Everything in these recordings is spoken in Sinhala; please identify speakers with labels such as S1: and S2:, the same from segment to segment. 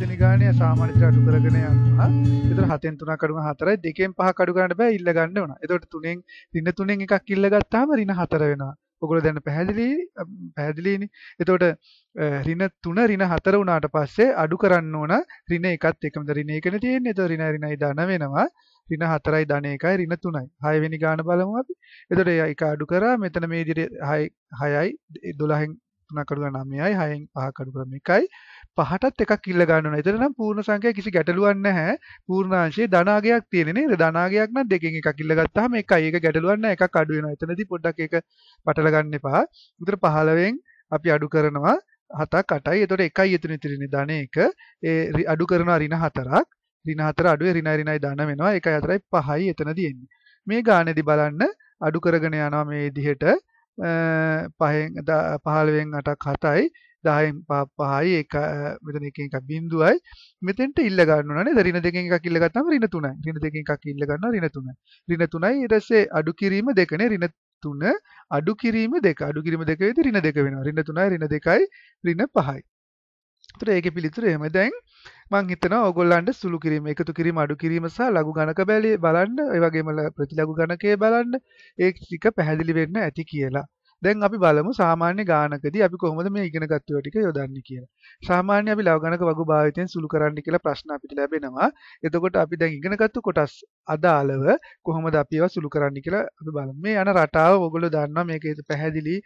S1: 6 ගානේ සාමාන්‍ය අඩු කරගෙන යනවා. ඒතර 7න් 3ක් අඩු කරන 4යි 2න් 5ක් අඩු කරන්න බෑ ඉල්ල ගන්න ඕන. ඒතකොට 3න් ඍණ 3න් එකක් ඉල්ල ගත්තාම ඍණ 4 වෙනවා. ඔගොල්ලෝ දැන් පැහැදිලි පැහැදිලිනේ. එතකොට ඍණ 3 ඍණ 4 වුණාට පස්සේ අඩු කරන්න ඕන ඍණ එකත් එකමද ඍණ එකනේ තියෙන්නේ. එතකොට ඍණ ඍණයි ධන වෙනවා. ඍණ 4යි ධන 1යි ඍණ 3යි. 6 වෙනි ගාන බලමු අපි. එතකොට ඒක අඩු කරා මෙතන මේ විදිහට 6 6යි 12න් 3ක් අඩු කරා 9යි 6න් 5ක් අඩු කරා 1යි. පහටත් එකක් ඉල්ල ගන්නවා. එතන නම් පූර්ණ සංඛ්‍යා කිසි ගැටලුවක් නැහැ. පූර්ණාංශයේ ධනාගයක් තියෙන නේද? ධනාගයක් නම් දෙකෙන් එකක් ඉල්ල ගත්තාම එකයි. ඒක ගැටලුවක් නැහැ. එකක් අඩු වෙනවා. එතනදී පොඩ්ඩක් ඒක පටල ගන්න එපා. උතර 15න් අපි අඩු කරනවා 7ක් 8යි. එතකොට 1යි එතන ඉතිරිනේ ධන 1. ඒ අඩු කරනවා ඍණ 4ක්. ඍණ 4 අඩුවේ ඍණ ඍණයි ධන වෙනවා. 1යි 4යි 5යි එතනදී එන්නේ. මේ ගානේදී බලන්න අඩු කරගෙන යනවා මේ විදිහට පහෙන් 15න් 8ක් 7යි 10න් 5යි එක මෙතන එකෙන් එකක් බිංදුවයි මෙතෙන්ට ඉල්ල ගන්න ඕන නේද ඍණ දෙකෙන් එකක් ඉල්ල ගත්තාම ඍණ 3යි ඍණ දෙකෙන් එකක් ඉල්ල ගන්නවා ඍණ 3යි ඍණ 3යි ඊට පස්සේ අඩු කිරීම දෙකනේ ඍණ 3 අඩු කිරීම දෙක අඩු කිරීම දෙක වෙදී ඍණ දෙක වෙනවා ඍණ 3යි ඍණ 2යි ඍණ 5යි එතකොට ඒකේ පිළිතුර එහෙම දැන් මං හිතනවා ඕගොල්ලන්ට සුළු කිරීම එකතු කිරීම අඩු කිරීම සහ ලඝු ගණක බැලී බලන්න ඒ වගේම ප්‍රතිලඝු ගණකයේ බලන්න ඒ ටික පැහැදිලි වෙන්න ඇති කියලා දැන් අපි බලමු සාමාන්‍ය ගානකදී අපි කොහොමද මේ ඉගෙනගත්තු ටික යොදන්නේ කියලා. සාමාන්‍ය අපි ලව ගණක වගු භාවිතයෙන් සුළු කරන්න කියලා ප්‍රශ්න අපිට ලැබෙනවා. එතකොට අපි දැන් ඉගෙනගත්තු කොටස් අදාළව කොහොමද අපි ඒවා සුළු කරන්න කියලා අපි බලමු. මේ යන රටාව ඔයගොල්ලෝ දන්නවා මේක පැහැදිලි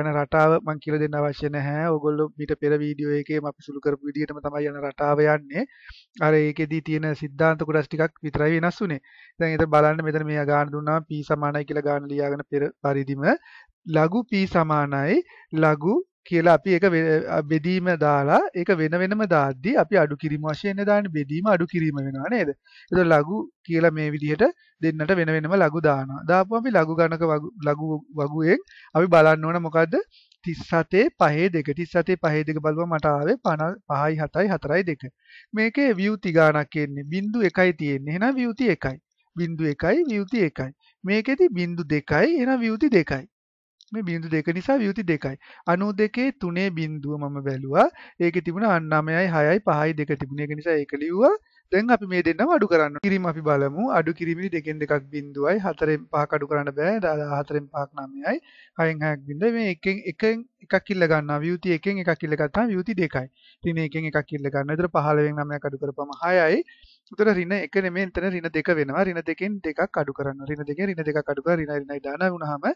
S1: යන රටාව මම කියලා දෙන්න අවශ්‍ය නැහැ. ඔයගොල්ලෝ මීට පෙර වීඩියෝ එකේම අපි සුළු කරපු විදිහටම තමයි යන රටාව යන්නේ. අර ඒකෙදී තියෙන સિદ્ધාන්ත කොටස් ටිකක් විතරයි වෙනස් උනේ. දැන් ඒක බලන්න මෙතන මේ ගාන දුන්නාම p සමානයි කියලා ගාන ලියාගෙන පෙර පරිදිම ලඝු p සමානයි ලඝු කියලා අපි ඒක බෙදීම දාලා ඒක වෙන වෙනම දාද්දී අපි අඩු කිරීම වශයෙන් දාන්නේ බෙදීම අඩු කිරීම වෙනවා නේද? ඒතකොට ලඝු කියලා මේ විදිහට දෙන්නට වෙන වෙනම ලඝු දානවා. දාපුවම අපි ලඝු ගණක ලඝු වගුවෙන් අපි බලන්න ඕන මොකද්ද? 37 5 2 37 5 2 බලුවම මට ආවේ 5යි 7යි 4යි 2. මේකේ විවුති ගණක් එන්නේ බිංදු 1යි තියෙන්නේ. එහෙනම් විවුති 1යි. බිංදු 1යි විවුති 1යි. මේකෙදි බිංදු 2යි එහෙනම් විවුති 2යි. මේ බිඳු දෙක නිසා වියුති දෙකයි. අනු දෙකේ තුනේ බින්දුව මම බැලුවා. ඒකේ තිබුණ අන්නමයයි හයයි පහයි දෙක තිබුණ ඒක නිසා ඒක ලිව්වා. දැන් අපි මේ දෙන්නම අඩු කරන්න. කිරිම අපි බලමු. අඩු කිරිමි දෙකෙන් දෙකක් බිඳුවයි. හතරෙන් පහක් අඩු කරන්න බෑ. 14න් පහක් 9යි. 6න් 6ක් බිඳුවයි. මේ එකෙන් එකෙන් එකක් ඉල්ල ගන්නවා. වියුති එකෙන් එකක් ඉල්ල ගත්තාම වියුති දෙකයි. ඉතින් එකෙන් එකක් ඉල්ල ගන්න. ඒතර 15න් 9ක් අඩු කරපම 6යි. එතකොට ඍණ එක නෙමෙයි එතන ඍණ දෙක වෙනවා ඍණ දෙකෙන් දෙකක් අඩු කරනවා ඍණ දෙකෙන් ඍණ දෙකක් අඩු කරලා ඍණ ඍණයි ධන වුණාම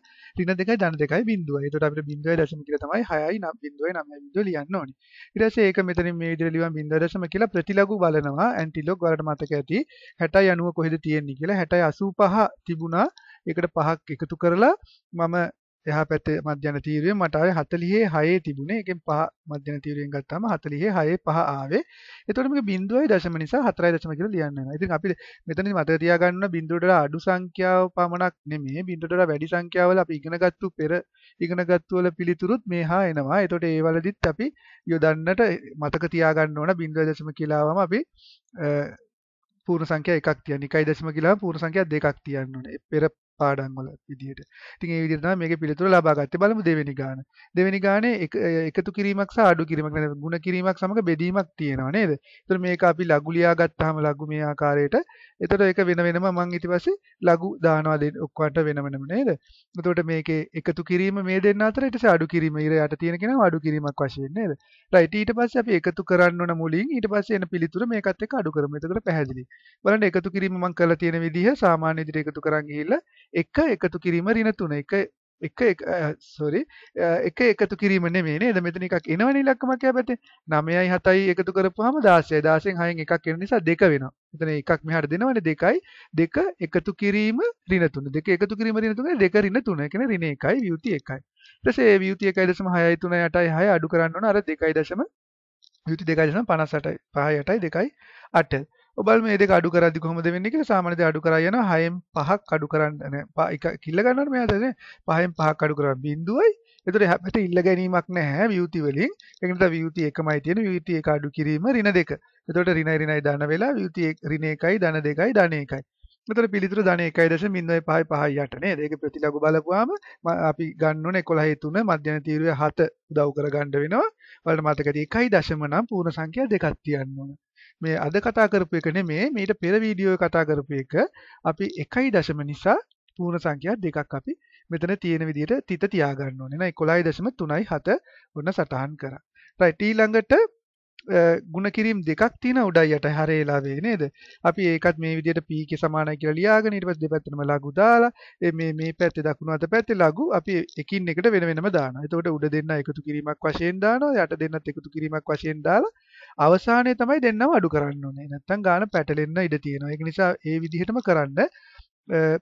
S1: ඍණ දෙකයි ධන දෙකයි බිඳුවයි එතකොට අපිට 0.2 කියලා තමයි 6යි 0.9යි 9.2 ලියන්න ඕනේ ඊට පස්සේ ඒක මෙතනින් මේ විදිහට ලියවම් 0.2 කියලා ප්‍රතිලඝු බලනවා ඇන්ටිලොග් වලට මතක ඇති 60 90 කොහෙද තියෙන්නේ කියලා 60 85 තිබුණා ඒකට පහක් එකතු කරලා මම එහා පැත්තේ මධ්‍යන තීරුවේ මට ආවේ 46 තිබුණේ. ඒකෙන් 5 මධ්‍යන තීරුවෙන් ගත්තාම 46 5 ආවේ. එතකොට මේක 0.0 නිසා 4.0 කියලා ලියන්න වෙනවා. ඉතින් අපි මෙතනදි මතක තියාගන්න බිඳුවට අඩු සංඛ්‍යාව පමණක් නෙමෙයි බිඳුවට වැඩි සංඛ්‍යාවල අපි ඉගෙනගත්තු පෙර ඉගෙනගත්තු වල පිළිතුරුත් මෙහා එනවා. එතකොට ඒ වලදිත් අපි යොදන්නට මතක තියාගන්න ඕන 0.0 කියලාවම අපි පූර්ණ සංඛ්‍යා එකක් තියන්න. 1.0 කියලා පූර්ණ සංඛ්‍යා දෙකක් තියන්න ඕනේ. පෙර පාඩම් වල විදියට. ඉතින් ඒ විදිහට තමයි මේකේ පිළිතුර ලබා ගත්තේ. බලමු දෙවෙනි ගාන. දෙවෙනි ගානේ එකතු කිරීමක් සහ අඩු කිරීමක් නැත්නම් ಗುಣ කිරීමක් සමග බෙදීමක් තියෙනවා නේද? ඒතර මේක අපි ලඝු ලියා ගත්තාම ලඝු මේ ආකාරයට. ඒතර ඒක වෙන වෙනම මම ඊට පස්සේ ලඝු දානවා දෙන්න ඔක්කොට වෙනමනම නේද? එතකොට මේකේ එකතු කිරීම මේ දෙන්න අතර ඊට පස්සේ අඩු කිරීම ඉර යට තියෙන කෙනා අඩු කිරීමක් වශයෙන් නේද? රයිට් ඊට පස්සේ අපි එකතු කරන්න ඕන මුලින් ඊට පස්සේ එන පිළිතුර මේකත් එක්ක අඩු කරමු. එතකොට පැහැදිලි. බලන්න එකතු කිරීම මම කරලා තියෙන විදිහ සාමාන්‍ය විදිහට එකතු කරන් ගිහිල්ලා එක එකතු කිරීම රින තුන එක එක සොරි එක එකතු කිරීමන මේ නේද මෙතන එකක් එනවන ඉලක්කමක් පැත්තේ නමයයි හතයි එකතු කරපුහම දාශය දාශයෙන් හයෙන් එකක් එන නිසා දෙක වෙනවා එතන එකක් මෙහට දෙනවන දෙකයි දෙක එකතු කිරීම රින තුන දෙක එකතු කිරීම රින තුන දෙක රින තුන එකන රින එකයි වියුති එකයි ඊටසේ වියුති එකයි දශම හයයි තුන යටයි හය අඩු කරන්න ඕන අර දෙකයි දශම වියුති දෙකයි දශම 58යි 5 යටයි දෙකයි 8 ඔබල් මේ දෙක අඩු කරද්දි කොහොමද වෙන්නේ කියලා සාමාන්‍යයෙන් අඩු කරා යන 6න් 5ක් අඩු කරන්න නෑ එක කිල්ල ගන්නවට මෙයාදනේ 5න් 5ක් අඩු කරා බිඳුවයි එතකොට හැබැට ඉල්ල ගැනීමක් නැහැ විවුති වලින් ඒක නිසා විවුති එකමයි තියෙන විවුති එක අඩු කිරීම ඍණ දෙක. එතකොට ඍණයි ඍණයි ධන වෙලා විවුති ඍණ එකයි ධන දෙකයි ධන එකයි. මෙතන පිළිතුරු ධන 1.05 5 යට නේද? ඒක ප්‍රතිලඝු බලපුවාම අපි ගන්න ඕනේ 11 3 මධ්‍යන තීරුවේ 7 උදව් කරගන්න වෙනවා. ඔයාලට මතක තියාගන්න 1.9 පූර්ණ සංඛ්‍යා දෙකක් තියන්න ඕන. මේ අද කතා කරපු එක නෙමේ මීට පෙර වීඩියෝ කතා කරපු එක අපි 1.0 නිසා පූර්ණ සංඛ්‍යා දෙකක් අපි මෙතන තියෙන විදිහට තිත තියාගන්න ඕනේ නේද 11.3 7 ඔන්න සටහන් කරා. right ඊළඟට ಗುಣකිරීම දෙකක් තියෙන උඩයි යට හැරේලාවේ නේද? අපි ඒකත් මේ විදිහට p ක සමානයි කියලා ලියාගෙන ඊට පස්සේ දෙපැත්තම ලඝු දාලා මේ මේ පැත්තේ දකුණු අත පැත්තේ ලඝු අපි එකින් එකට වෙන වෙනම දානවා. එතකොට උඩ දෙන්න එකතු කිරීමක් වශයෙන් දානවා යට දෙන්නත් එකතු කිරීමක් වශයෙන් දාලා අවසානයේ තමයි දෙන්නම අඩු කරන්න ඕනේ. නැත්තම් ගාන පැටලෙන්න ඉඩ තියෙනවා. ඒක නිසා ඒ විදිහටම කරන්න.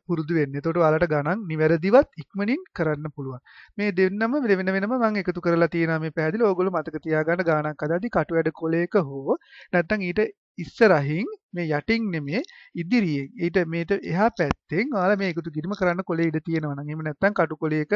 S1: පුරුදු වෙන්න. එතකොට ඔයාලට ගණන් නිවැරදිවත් ඉක්මනින් කරන්න පුළුවන්. මේ දෙන්නම වෙන වෙනම මම එකතු කරලා තියෙනවා මේ පැහැදිලි. ඕගොල්ලෝ මතක තියාගන්න ගණන් හදාදී කටු වැඩ කොලයක හෝ නැත්නම් ඊට ඉස්සරහින් මේ යටින් නෙමේ ඉදිරියෙන්. ඊට මේට එහා පැත්තෙන් ඔයාලා මේ එකතු කිරීම කරන්න කොලේ ඉඩ තියෙනවා නම් එහෙම නැත්නම් කටු කොලයක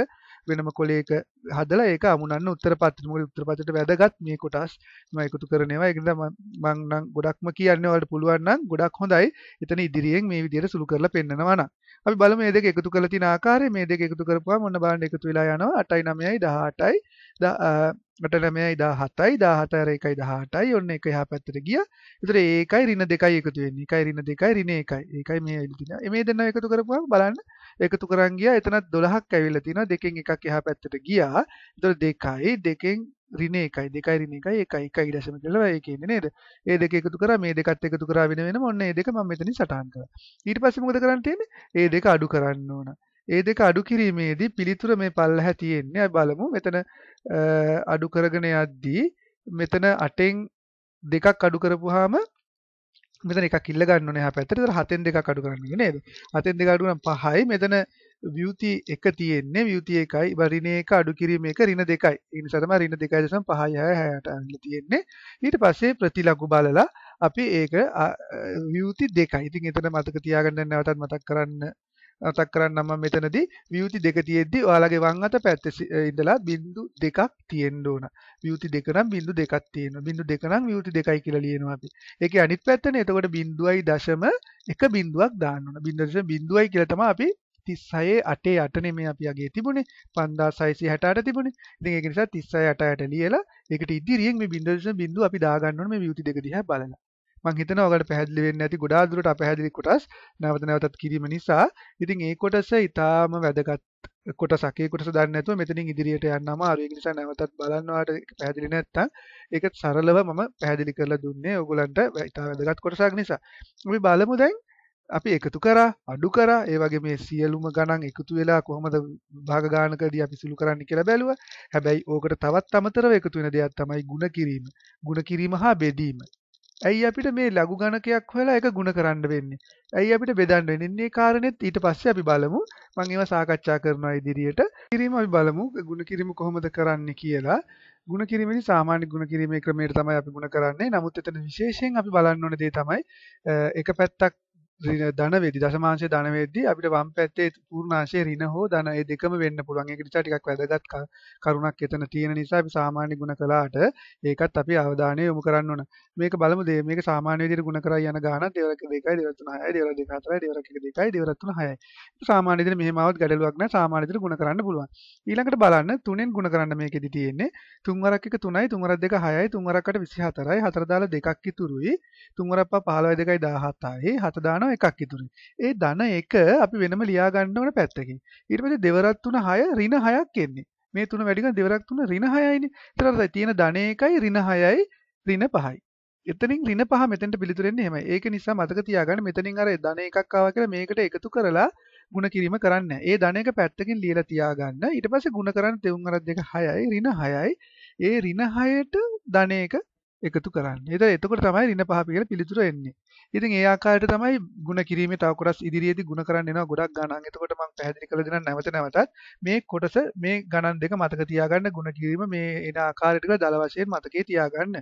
S1: වෙනම කොලයක හදලා ඒක අමුණන්න උත්තර පත්‍රෙට. මොකද උත්තර පත්‍රෙට වැදගත් මේ කොටස් මම එකතු කරන ඒවා. ඒක නිසා මම නම් ගොඩක්ම කියන්නේ ඔයාලට පුළුවන් නම් ගොඩක් හොඳයි. එතන ඉදිරියෙන් මේ විදිහට සුළු කරලා පෙන්නනවා නම්. අපි බලමු මේ දෙක එකතු කරලා තියෙන ආකාරය. මේ දෙක එකතු කරපුවාම ඔන්න බලන්න එකතු වෙලා යනවා 8යි 9යි 18යි වට නමයයි දා හතයි දාහතර එකයි දහටයි ඔන්න එක හා පැත්තර ගිය තර ඒකයි රින්න දෙකයි එකතු වෙන්නේ එකයි රින්න දෙකයි රින එකයි ඒකයි මේ ඇවිල්තින මේ දෙන්න එකතු කරපුවා බලන්න එකතු කරන් ගියා එතනත් 12ක් ඇවිල්ලා තිනවා දෙකෙන් එකක් එහා පැත්තට ගියා ඒතර දෙකයි දෙකෙන් ඍණ එකයි දෙකයි ඍණ එකයි එකයි එකයි දශම කියලා ඒ කියන්නේ නේද? ඒ දෙක එකතු කරා මේ දෙකත් එකතු කරා වෙන වෙනම ඔන්න ඒ දෙක මම මෙතනින් සටහන් කරා. ඊට පස්සේ මොකද කරන්න තියෙන්නේ? ඒ දෙක අඩු කරන්න ඕන. ඒ දෙක අඩු කිරීමේදී පිළිතුර මේ පල්ලහැ තියෙන්නේ. අපි බලමු මෙතන අඩු කරගෙන යද්දී මෙතන 8න් දෙකක් අඩු කරපුවාම මෙතන එකක් ඉල්ල ගන්න ඕනේ එහා පැත්තට. ඒතර 7න් දෙකක් අඩු කරන්න ඕනේ නේද? 7න් දෙක අඩු කරන 5යි. මෙතන වියුති 1 තියෙන්නේ. වියුති 1යි. ඍණ 1 අඩු කිරීම 1 ඍණ 2යි. ඒ නිසා තමයි ඍණ 2.5 6 6 තියෙන්නේ. ඊට පස්සේ ප්‍රතිලඝු බලලා අපි ඒක වියුති 2යි. ඉතින් එතන මතක තියාගන්න නැවතත් මතක් කරන්න මතක් කරන්න මම මෙතනදී විවුති දෙක තියෙද්දි ඔයාලගේ වම් අත පැත්තේ ඉඳලා බිංදු දෙකක් තියෙන්න ඕන. විවුති දෙක නම් බිංදු දෙකක් තියෙනවා. බිංදු දෙක නම් විවුති දෙකයි කියලා ලියනවා අපි. ඒකේ අනිත් පැත්තනේ එතකොට 0.1 බිංදුවක් දාන්න ඕන. 0.1 කියලා තමයි අපි 36 8 8 නේ මේ අපි අගේ තිබුණේ 5668 තිබුණේ. ඉතින් ඒක නිසා 36 8 8 ලියලා ඒකට ඉදිරියෙන් මේ 0.0 අපි දාගන්න ඕන මේ විවුති දෙක දිහා බලලා. මං හිතනවා ඔයාලට පැහැදිලි වෙන්නේ නැති ගොඩාක් දුරට අපැහැදිලි කොටස් නැවත නැවතත් කිරීම නිසා ඉතින් ඒ කොටස ඊටාම වැදගත් කොටසක් ඒ කොටස දන්නේ නැතුව මෙතනින් ඉදිරියට යන්න අමාරුයි ඒ නිසා නැවතත් බලන්න ඔයාලට පැහැදිලි නැත්තම් ඒක සරලව මම පැහැදිලි කරලා දුන්නේ ඔයගොල්ලන්ට ඊටාම වැදගත් කොටසක් නිසා අපි බලමු දැන් අපි එකතු කරා අඩු කරා ඒ වගේ මේ සියලුම ගණන් එකතු වෙලා කොහොමද භාග ගණනකදී අපි සිලු කරන්න කියලා බැලුවා. හැබැයි ඕකට තවත් අමතරව එකතු වෙන දෙයක් තමයි ಗುಣ කිරීම. ಗುಣ කිරීම හා බෙදීම. ඇයි අපිට මේ ලඝු ගණකයක් හොයලා ඒක ಗುಣ කරන්න වෙන්නේ? ඇයි අපිට බෙදන්න වෙන්නේ? මේ කාරණෙත් ඊට පස්සේ අපි බලමු. මම ඒවා සාකච්ඡා කරනවා ඉදිරියට. කිරීම අපි බලමු. ಗುಣ කිරීම කොහොමද කරන්නේ කියලා. ಗುಣ කිරීමේදී සාමාන්‍ය ಗುಣ කිරීමේ ක්‍රමයට තමයි අපි ಗುಣ කරන්නේ. නමුත් එතන විශේෂයෙන් අපි බලන්න ඕන දේ තමයි එක පැත්තක් ධනවේදී දශමාංශය ධනවේදී අපිට වම් පැත්තේ පූර්ණාංශය ඍණ හෝ ධන ඒ දෙකම වෙන්න පුළුවන්. ඒක නිසා ටිකක් වැදගත් කරුණක් එතන තියෙන නිසා අපි සාමාන්‍ය ගුණ කළාට ඒකත් අපි අවධානය යොමු කරන්න ඕන. මේක බලමු දේ මේක සාමාන්‍ය විදිහට ගුණ කරලා යන ගානක් දෙවරක 2යි දෙවරක 3යි දෙවරක 2 4යි දෙවරක 1 2යි දෙවරක 3 6යි. සාමාන්‍ය විදිහට මෙහෙමවත් ගැටලුවක් නැහැ සාමාන්‍ය විදිහට ගුණ කරන්න පුළුවන්. ඊළඟට බලන්න 3න් ගුණ කරන්න මේකෙදි තියෙන්නේ 3 වරක් එක 3යි 3 වරක් දෙක 6යි 3 වරකට 24යි 4 දාලා 2ක් ඉතුරුයි 3 වරක් පහ 15යි 2යි 17යි 7 දාන දානවා එකක් ඉතුරු. ඒ ධන එක අපි වෙනම ලියා ගන්න ඕන පැත්තකින්. ඊට පස්සේ දෙවරක් තුන 6 ඍණ 6ක් එන්නේ. මේ තුන වැඩි ගන්න දෙවරක් තුන ඍණ 6යිනේ. ඒතර තියෙන ධන එකයි ඍණ 6යි ඍණ 5යි. එතනින් ඍණ 5 මෙතෙන්ට පිළිතුරු එන්නේ එහෙමයි. ඒක නිසා මතක තියාගන්න මෙතනින් අර ධන එකක් ආවා කියලා මේකට එකතු කරලා ಗುಣ කිරීම කරන්නේ ඒ ධන එක පැත්තකින් ලියලා තියාගන්න. ඊට පස්සේ ಗುಣ කරන්න තෙවුම් අර දෙක 6යි ඍණ 6යි. ඒ ඍණ 6ට ධන එක එකතු කරන්න. ඒතර එතකොට තමයි ඍණ පහ කියලා පිළිතුර එන්නේ. ඉතින් ඒ ආකාරයට තමයි ಗುಣ කිරීමේ තව කොටස් ඉදිරියේදී ಗುಣ කරන්න එනවා ගොඩක් ගණන්. එතකොට මම පැහැදිලි කරලා දෙනවා නැවත නැවතත් මේ කොටස මේ ගණන් දෙක මතක තියාගන්න ಗುಣ කිරීම මේ එන ආකාරයට දල වශයෙන් මතකේ තියාගන්න.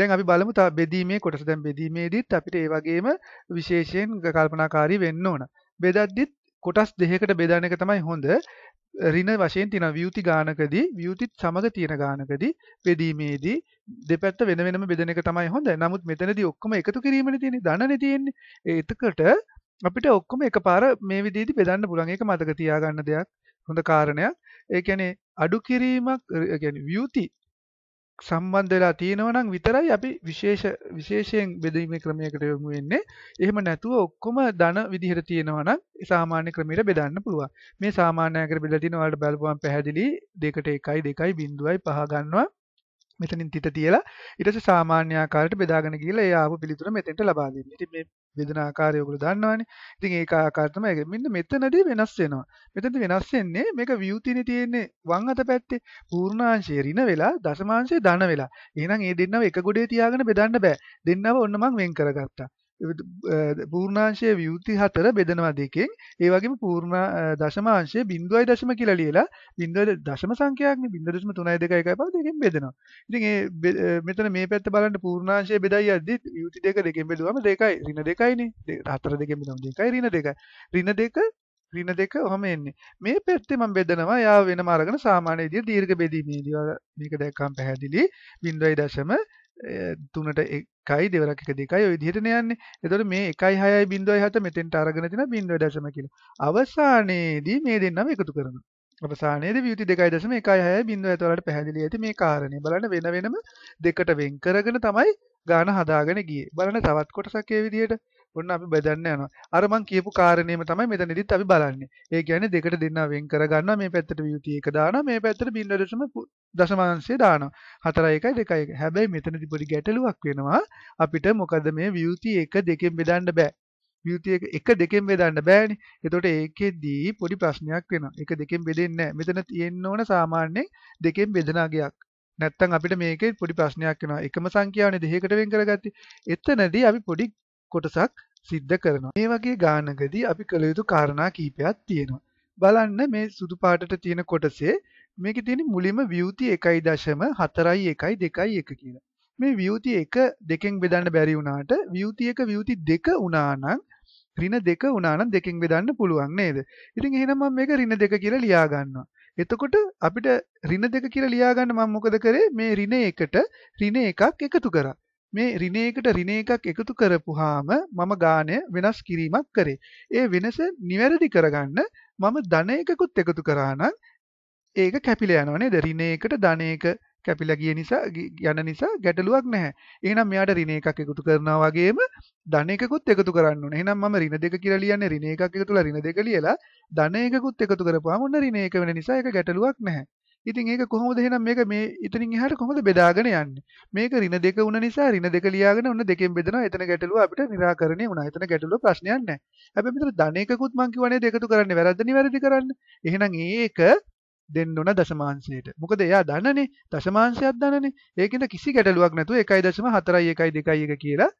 S1: දැන් අපි බලමු තව බෙදීමේ කොටස. දැන් බෙදීමේදීත් අපිට ඒ වගේම විශේෂයෙන් කල්පනාකාරී වෙන්න ඕන. බෙදද්දිත් කොටස් දෙකකට බෙදන එක තමයි හොඳ. රින වශයෙන් තින වියති ගානකදී වියතිත් සමඟ තියෙන ගානකදී පෙදීමේදී දෙපැත්ත වෙන වෙනම බෙදන එක තමයි හොඳ නමුත් මෙතනදී ඔක්කොම එකතු කිරීමට තියෙන දනන තියෙන්නේ එතකට අපිට ඔක්කොම එකපාර මේ විදිහට බෙදන්න පුළුවන් ඒක මතක තියාගන්න දෙයක් හොඳ කාරණයක් ඒ කියන්නේ අඩු කිරීමක් ඒ කියන්නේ වියති සම්බන්ධ වෙලා තියෙනවා නම් විතරයි අපි විශේෂ විශේෂයෙන් බෙදීමේ ක්‍රමයකට යොමු වෙන්නේ. එහෙම නැතුව ඔක්කොම ධන විදිහට තියෙනවා නම් සාමාන්‍ය ක්‍රමයට බෙදන්න පුළුවන්. මේ සාමාන්‍ය ක්‍රමයට බෙදලා තියෙනවා ඔයාලට බලපුවම පැහැදිලි 2ට 1යි 2යි 0.5 ගන්නවා. මෙතනින් තිත තියලා ඊට පස්සේ සාමාන්‍ය ආකාරයට බෙදාගෙන ගිහලා ඒ ආපු පිළිතුර මෙතෙන්ට ලබා දෙන්නේ. ඉතින් මේ බෙදන ආකාරය ඔයගොල්ලෝ දන්නවනේ. ඉතින් ඒක ආකාර තමයි ඒක. මෙන්න මෙතනදී වෙනස් වෙනවා. මෙතනදී වෙනස් වෙන්නේ මේක view තිනේ තියෙන්නේ වම් අත පැත්තේ පූර්ණාංශය ඍණ වෙලා දශමාංශය ධන වෙලා. එහෙනම් මේ දෙන්නව එක ගොඩේ තියාගෙන බෙදන්න බෑ. දෙන්නව ඔන්න මම වෙන් කරගත්තා. පූර්ණාංශය විවෘති හතර බෙදනවා දෙකෙන් ඒ වගේම පූර්ණ දශමාංශය 0.5 කියලා ලියලා 0 දශම සංඛ්‍යාවක්නේ 0.32115 දෙකෙන් බෙදනවා. ඉතින් ඒ මෙතන මේ පැත්ත බලන්න පූර්ණාංශය බෙදයි යද්දි විවෘති දෙක දෙකෙන් බෙදුවම දෙකයි ඍණ දෙකයිනේ. හතර දෙකෙන් බෙදනම දෙකයි ඍණ දෙකයි. ඍණ දෙක ඍණ දෙක ඔහම එන්නේ. මේ පැත්තේ මම බෙදනවා යා වෙනම අරගෙන සාමාන්‍ය විදිය දීර්ඝ බෙදීමේදී මේක දැක්කම පැහැදිලි 0.5 තුනට එකයි දෙවරක් එක දෙකයි ඔය විදිහටන යන්නේ. එතකොට මේ 1.6යි 0.7 මෙතෙන්ට අරගෙන තින 0.0 කියලා. අවසානයේදී මේ දෙන්නම එකතු කරනවා. අවසානයේදී වියුති 2.1 1.6යි 0.7 වලට පැහැදිලි ඇති මේ කාරණේ. බලන්න වෙන වෙනම දෙකට වෙන් කරගෙන තමයි ගාන හදාගෙන ගියේ. බලන්න තවත් කොටසක් ඒ විදිහට ඔන්න අපි බෙදන්න යනවා. අර මං කියපු කාරණේම තමයි මෙතනදිත් අපි බලන්නේ. ඒ කියන්නේ දෙකට දෙන්න වෙන් කරගන්නවා මේ පැත්තට VUT එක දානවා මේ පැත්තට 0.5 දශමාංශය දානවා. 4 1 2 හැබැයි මෙතනදී පොඩි ගැටලුවක් වෙනවා. අපිට මොකද මේ VUT එක දෙකෙන් බෙදන්න බෑ. VUT එක එක දෙකෙන් බෙදන්න බෑනේ. එතකොට ඒකෙදී පොඩි ප්‍රශ්නයක් වෙනවා. එක දෙකෙන් බෙදෙන්නේ නැහැ. මෙතන තියෙන්න ඕන සාමාන්‍යයෙන් දෙකෙන් බෙදන අගයක්. නැත්තම් අපිට මේකේ පොඩි ප්‍රශ්නයක් වෙනවා. එකම සංඛ්‍යාවනේ දෙකකට වෙන් කරගත්තේ. එතනදී අපි පොඩි කොටසක් සිද්ධ කරනවා. මේ වගේ ගානකදී අපි කළ යුතු කාරණා කීපයක් තියෙනවා. බලන්න මේ සුදු පාටට තියෙන කොටසේ මේකේ තියෙන මුලින්ම විවෘති 1.41 2 1 කියලා. මේ විවෘති 1 දෙකෙන් බෙදන්න බැරි වුණාට විවෘති 1 විවෘති 2 වුණා නම් ඍණ 2 වුණා නම් දෙකෙන් බෙදන්න පුළුවන් නේද? ඉතින් එහෙනම් මම මේක ඍණ 2 කියලා ලියා ගන්නවා. එතකොට අපිට ඍණ 2 කියලා ලියා ගන්න මම මොකද කරේ? මේ ඍණ 1ට ඍණ 1ක් එකතු කරා. මේ රිනේකට රිනේකක් එකතු කරපුහාම මම ගානය වෙනස් කිරීමක් කරේ. ඒ වෙනස නිවැරදි කරගන්න මම ධනයකකුත් එකතු කරානම් ඒක කැපිල යනවනේ දරිනේකට ධනයක කැපිලා ගිය නිසා යන නිසා ගැටලුවක් නැහැ. එහෙනම් මෙයාට ඍණ එකක් එකතු කරනවා වගේම ධන එකකුත් එකතු කරන්න ඕනේ. එහෙනම් මම ඍණ දෙක කියලා ලියන්නේ ඍණ එකක් එකතුලා ඍණ දෙක ලියලා ධන එකකුත් එකතු කරපුවාම ඔන්න ඍණ එක වෙන නිසා ඒක ගැටලුවක් නැහැ. ඉතින් ඒක කොහොමද එහෙනම් මේක මේ ඉතින් එහාට කොහොමද බෙදාගෙන යන්නේ මේක ඍණ දෙක වුණ නිසා ඍණ දෙක ලියාගෙන ඔන්න දෙකෙන් බෙදනවා එතන ගැටලුව අපිට निराකරණය වුණා එතන ගැටලුව ප්‍රශ්නයක් නැහැ හැබැයි මෙතන ධන එකකුත් මං කියවනේ දෙකතු කරන්නේ වැරද්ද නිවැරදි කරන්න එහෙනම් ඒක දෙන්න ඕන දශමාංශයට. මොකද එයා දන්නනේ දශමාංශයක් දන්නනේ. ඒකෙන්ද කිසි ගැටලුවක් නැතුව 1.4 1 2 කියලා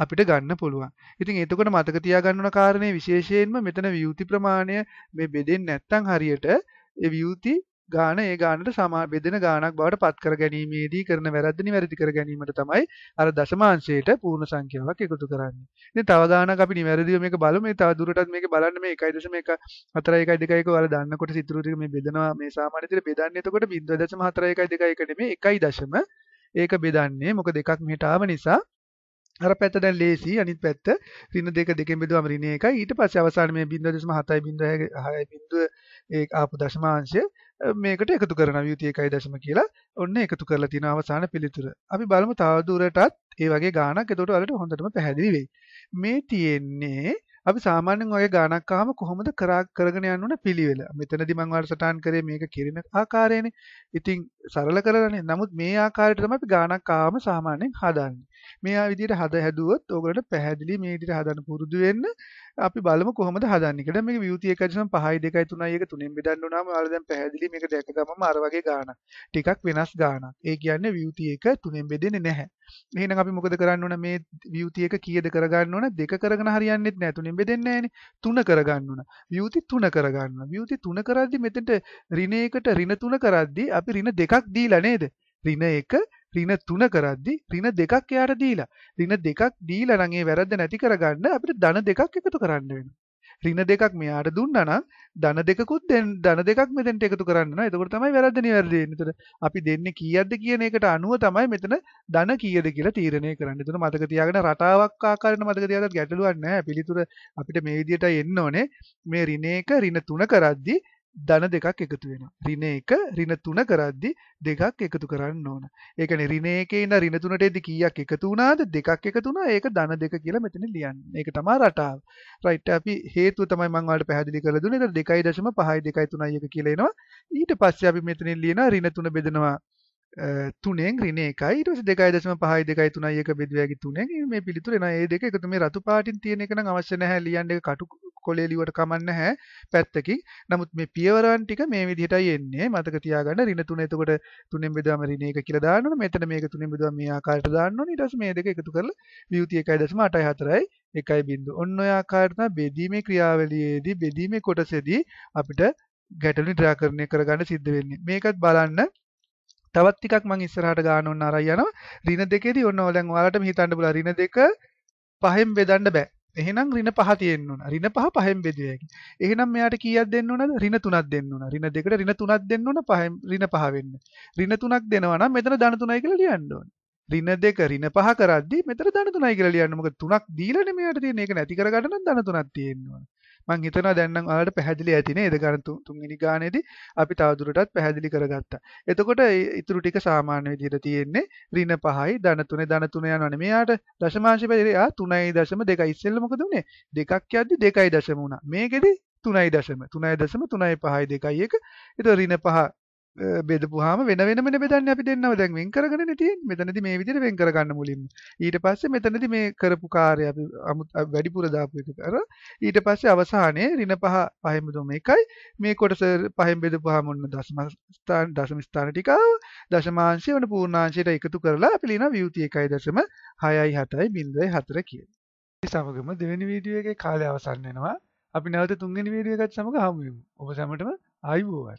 S1: අපිට ගන්න පුළුවන්. ඉතින් එතකොට මතක තියාගන්න ඕන කාරණේ විශේෂයෙන්ම මෙතන වියුති ප්‍රමාණය මේ බෙදෙන්නේ නැත්නම් හරියට ඒ වියුති ගාන ඒ ගානට සමා බෙදෙන ගානක් බවට පත් කර ගැනීමේදී කරන වැරද්ද නිවැරදි කර ගැනීමට තමයි අර දශමාංශයට පූර්ණ සංඛ්‍යාවක් එකතු කරන්නේ. ඉතින් තව ගානක් අපි නිවැරදිව මේක බලමු. මේ තව දුරටත් මේක බලන්න මේ 1.1 4.1 2.1 වල දන්නකොට සිතුරු ටික මේ බෙදනවා මේ සාමාන්‍ය විදිහට බෙදන්නේ එතකොට 0.4 1.2 නෙමෙයි 1.0 ඒක බෙදන්නේ මොකද එකක් මෙහට ආව නිසා අර පැත්ත දැන් ලේසි අනිත් පැත්ත ඍණ දෙක දෙකෙන් බෙදුවම ඍණ එකයි ඊට පස්සේ අවසානයේ මේ 0.7.6 ආපු දශමාංශය මේකට එකතු කරනවා වියුති 1.0 කියලා ඔන්න එකතු කරලා තියෙන අවසාන පිළිතුර. අපි බලමු තව දුරටත් ඒ වගේ ගාණක් එතකොට ඔයාලට හොඳටම පැහැදිලි වෙයි. මේ තියෙන්නේ අපි සාමාන්‍යයෙන් වගේ ගාණක් ආවම කොහොමද කරා කරගෙන යන්න ඕන පිළිවෙල. මෙතනදී මම ඔයාලට සටහන් කරේ මේක කිරින ආකාරයනේ. ඉතින් සරල කරලානේ. නමුත් මේ ආකාරයට තමයි අපි ගාණක් ආවම සාමාන්‍යයෙන් හදාන්නේ. මේ ආ විදිහට හද හැදුවොත් ඕගොල්ලන්ට පැහැදිලි මේ විදිහට හදන්න පුරුදු වෙන්න අපි බලමු කොහොමද හදන්නේ කියලා. මේක විවුති 1.5 2 3 එක තුනෙන් බෙදන්න ඕනම ඔයාලා දැන් පැහැදිලි මේක දැක ගමම අර වගේ ගාණක්. ටිකක් වෙනස් ගාණක්. ඒ කියන්නේ විවුති 1 තුනෙන් බෙදෙන්නේ නැහැ. එහෙනම් අපි මොකද කරන්න ඕන මේ විවුති 1 කීයද කරගන්න ඕන? දෙක කරගෙන හරියන්නේත් නැහැ. තුනෙන් බෙදෙන්නේ නැහැනේ. තුන කරගන්න ඕන. විවුති තුන කරගන්න ඕන. විවුති තුන කරද්දි මෙතෙන්ට ඍණ එකට ඍණ තුන කරද්දි අපි ඍණ දෙකක් දීලා නේද? ඍණ 1 ඍණ 3 කරද්දි ඍණ 2ක් එයාට දීලා ඍණ 2ක් දීලා නම් ඒ වැරද්ද නැති කරගන්න අපිට ධන දෙකක් එකතු කරන්න වෙනවා ඍණ දෙකක් මෙයාට දුන්නා නම් ධන දෙකකුත් දැන් ධන දෙකක් මෙතෙන්ට එකතු කරන්න වෙනවා එතකොට තමයි වැරද්ද නිවැරදි වෙන්නේ. එතකොට අපි දෙන්නේ කීයක්ද කියන එකට අනුව තමයි මෙතන ධන කීයද කියලා තීරණය කරන්නේ. එතකොට මතක තියාගන්න රටාවක් ආකාරයට මතක තියාගත්තත් ගැටලුවක් නැහැ. පිළිතුර අපිට මේ විදිහටයි එන්න ඕනේ. මේ ඍණ එක ඍණ 3 කරද්දී ධන දෙකක් එකතු වෙන. රින එක රින තුන කරද්දි දෙකක් එකතු කරන්න ඕන. ඒ කියන්නේ රින එකේ ඉඳ රින තුනට එද්දි කීයක් එකතු වුණාද? දෙකක් එකතු වුණා. ඒක ධන දෙක කියලා මෙතන ලියන්න. ඒක තමයි රටාව. රයිට් අපි හේතුව තමයි මම ඔයාලට පැහැදිලි කරලා දුන්නේ. ඒක 2.5 2.31 කියලා එනවා. ඊට පස්සේ අපි මෙතනින් ලියන රින තුන බෙදනවා තුනෙන් රින එකයි ඊට පස්සේ 2.5 2.31 බෙදුවාගේ තුනෙන් මේ පිළිතුර එනවා. මේ දෙක එකතු මේ රතු පාටින් තියෙන එක නම් අවශ්‍ය නැහැ ලියන්න ඒක කටු කොලේලිවට කමන්න හැ පැත්තකින් නමුත් මේ පියවරන් ටික මේ විදිහටයි එන්නේ මතක තියාගන්න ඍණ තුන එතකොට තුනෙන් බෙදුවම ඍණ එක කියලා දාන්න ඕනේ මෙතන මේක තුනෙන් බෙදුවම මේ ආකාරයට දාන්න ඕනේ ඊට පස්සේ මේ දෙක එකතු කරලා වියුති 1.84යි 1.0 ඔන්න ඔය ආකාරයට බෙදීමේ ක්‍රියාවලියේදී බෙදීමේ කොටසේදී අපිට ගැටලු निराකරණය කරගන්න සිද්ධ වෙන්නේ මේකත් බලන්න තවත් ටිකක් මම ඉස්සරහට ගාන ඕන අරයි යනවා ඍණ දෙකේදී ඔන්න ඔලෙන් ඔයාලට හිතන්න බුණා ඍණ දෙක පහෙන් බෙදන්න බෑ එහෙනම් ඍණ පහ තියෙන්න ඕන. ඍණ පහ පහෙන් බෙදිය හැකි. එහෙනම් මෙයාට කීයක් දෙන්න ඕනද? ඍණ තුනක් දෙන්න ඕන. ඍණ දෙකට ඍණ තුනක් දෙන්න ඕන පහෙන් ඍණ පහ වෙන්න. ඍණ තුනක් දෙනවා නම් මෙතන ධන තුනයි කියලා ලියන්න ඕන. රින දෙක රින පහ කරද්දී මෙතන ධන තුනයි කියලා ලියන්න. මොකද තුනක් දීලානේ මෙයාට තියෙන. ඒක නැති කරගන්න නම් ධන තුනක් තියෙනවා. මම හිතනවා දැන් නම් ඔයාලට පැහැදිලි ඇති නේද? ගන්න තුන්වෙනි ගානේදී අපි තවදුරටත් පැහැදිලි කරගත්තා. එතකොට ඉතුරු ටික සාමාන්‍ය විදිහට තියෙන්නේ රින පහයි ධන තුනේ ධන තුන යනවනේ. මෙයාට දශමාංශ පැත්තේ ආ 3.2 ඉස්සෙල්ල මොකද උනේ? දෙකක් යද්දි 2.0 වුණා. මේකෙදි 3.0 3.0 3.5 2.1 එතකොට ඍණ 5 බෙදපුහාම වෙන වෙනමනේ බෙදන්නේ අපි දෙන්නව දැන් වෙන් කරගෙනනේ තියෙන්නේ. මෙතනදී මේ විදිහට වෙන් කරගන්න මුලින්ම. ඊට පස්සේ මෙතනදී මේ කරපු කාර්ය අපි වැඩිපුර දාපු එක කර ඊට පස්සේ අවසානයේ ඍණ පහ පහෙන් බෙදුම එකයි මේ කොටස පහෙන් බෙදපුහාම ඔන්න දශම ස්ථාන දශම ස්ථාන ටික දශමාංශය වන පූර්ණාංශයට එකතු කරලා අපි ලියන විවුති 1.667.4 කියලා. මේ සමගම දෙවෙනි වීඩියෝ එකේ කාලය අවසන් වෙනවා. අපි නැවත තුන්වෙනි වීඩියෝ එකත් සමග හමු වෙමු. ඔබ සැමටම ආයුබෝවන්.